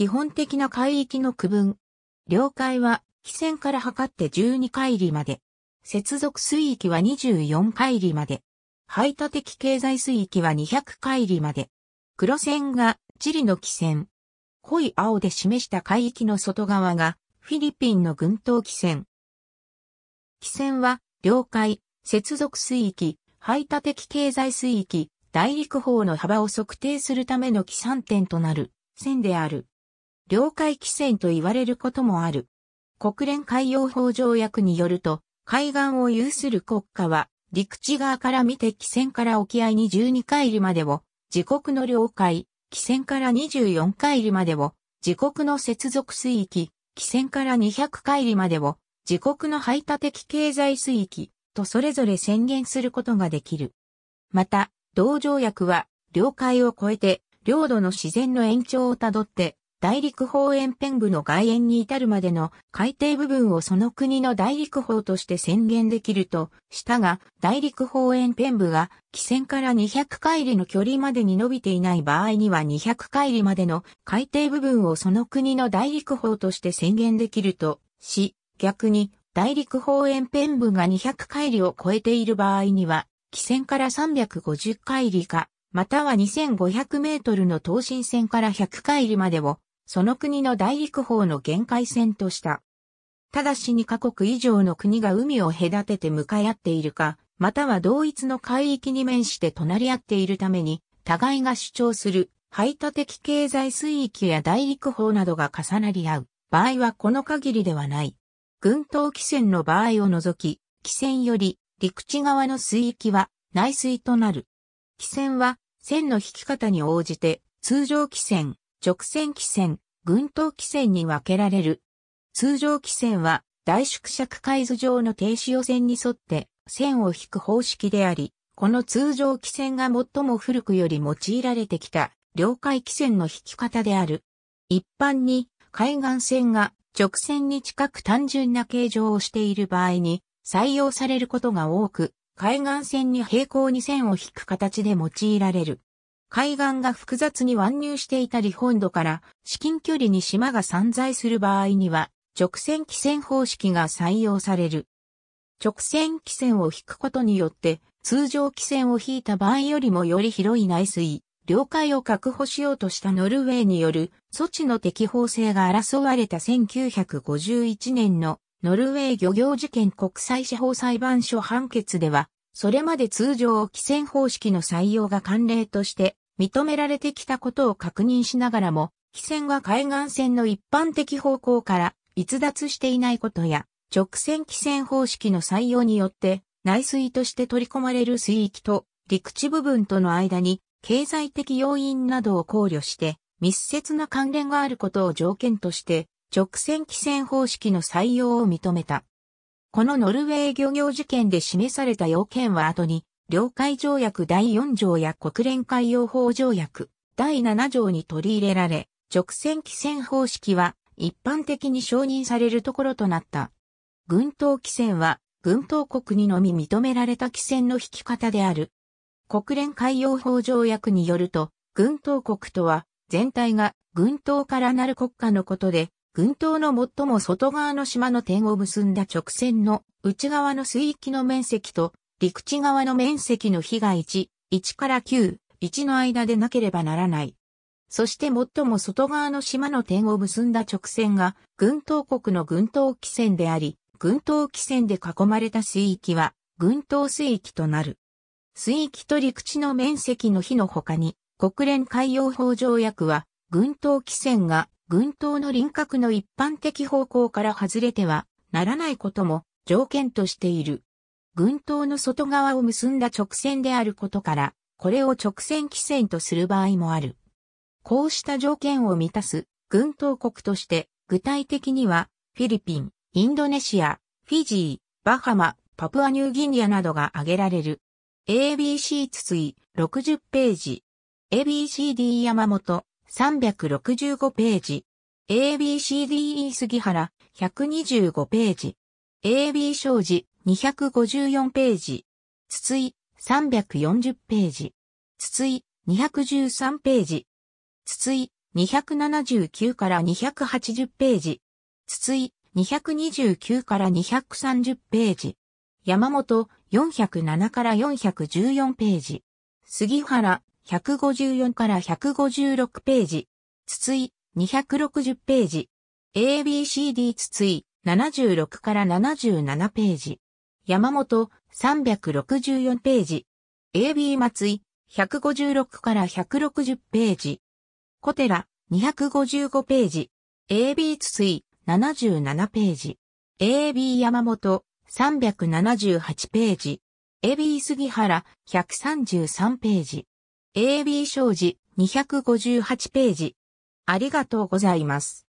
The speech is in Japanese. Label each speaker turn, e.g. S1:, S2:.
S1: 基本的な海域の区分。領海は、汽船から測って12海里まで。接続水域は24海里まで。排他的経済水域は200海里まで。黒線がチリの汽船。濃い青で示した海域の外側がフィリピンの群島汽船。汽船は領海、接続水域、排他的経済水域、大陸法の幅を測定するための起算点となる線である。領海規制と言われることもある。国連海洋法条約によると、海岸を有する国家は、陸地側から見て汽船から沖合に12海里までを、自国の領海、汽船から24海里までを、自国の接続水域、汽船から200海里までを、自国の排他的経済水域、とそれぞれ宣言することができる。また、同条約は、領海を越えて、領土の自然の延長をたどって、大陸法延辺部の外縁に至るまでの海底部分をその国の大陸法として宣言できるとしたが、大陸法延辺部が、汽船から200海里の距離までに伸びていない場合には200海里までの海底部分をその国の大陸法として宣言できるとし、逆に大陸法延辺部が200海里を超えている場合には、汽船から350海里か、または2500メートルの等身線から100海里までをその国の大陸法の限界線とした。ただし2カ国以上の国が海を隔てて向かい合っているか、または同一の海域に面して隣り合っているために、互いが主張する排他的経済水域や大陸法などが重なり合う場合はこの限りではない。軍島汽船の場合を除き、汽船より陸地側の水域は内水となる。汽船は線の引き方に応じて通常汽船、直線汽船、群島汽船に分けられる。通常汽船は大縮尺海図上の停止予線に沿って線を引く方式であり、この通常汽船が最も古くより用いられてきた領海汽船の引き方である。一般に海岸線が直線に近く単純な形状をしている場合に採用されることが多く、海岸線に平行に線を引く形で用いられる。海岸が複雑に湾入していたり本土から至近距離に島が散在する場合には直線規線方式が採用される。直線規線を引くことによって通常規線を引いた場合よりもより広い内水、領海を確保しようとしたノルウェーによる措置の適法性が争われた1951年のノルウェー漁業事件国際司法裁判所判決ではそれまで通常規船方式の採用が慣例として認められてきたことを確認しながらも、汽船が海岸線の一般的方向から逸脱していないことや、直線汽船方式の採用によって内水として取り込まれる水域と陸地部分との間に経済的要因などを考慮して密接な関連があることを条件として直線規船方式の採用を認めた。このノルウェー漁業事件で示された要件は後に、領海条約第4条や国連海洋法条約第7条に取り入れられ、直線規制方式は一般的に承認されるところとなった。軍島規制は、軍島国にのみ認められた規制の引き方である。国連海洋法条約によると、軍島国とは、全体が軍島からなる国家のことで、群島の最も外側の島の点を結んだ直線の内側の水域の面積と陸地側の面積の比が1、1から9、1の間でなければならない。そして最も外側の島の点を結んだ直線が群島国の群島基線であり、群島基線で囲まれた水域は群島水域となる。水域と陸地の面積の比の他に、国連海洋法条約は、群島基線が群島の輪郭の一般的方向から外れてはならないことも条件としている。群島の外側を結んだ直線であることから、これを直線規線とする場合もある。こうした条件を満たす群島国として、具体的にはフィリピン、インドネシア、フィジー、バハマ、パプアニューギニアなどが挙げられる。ABC 筒井60ページ。ABCD 山本365ページ。ABCDE 杉原、125ページ。AB 障子、254ページ。筒井、340ページ。筒井、213ページ。筒井、279から280ページ。筒井、229から230ページ。山本、407から414ページ。杉原、154から156ページ、筒井260ページ、ABCD 筒井76から77ページ、山本364ページ、AB 松井156から160ページ、小寺255ページ、AB 筒井77ページ、AB 山本378ページ、AB 杉原133ページ。AB 障子258ページ。ありがとうございます。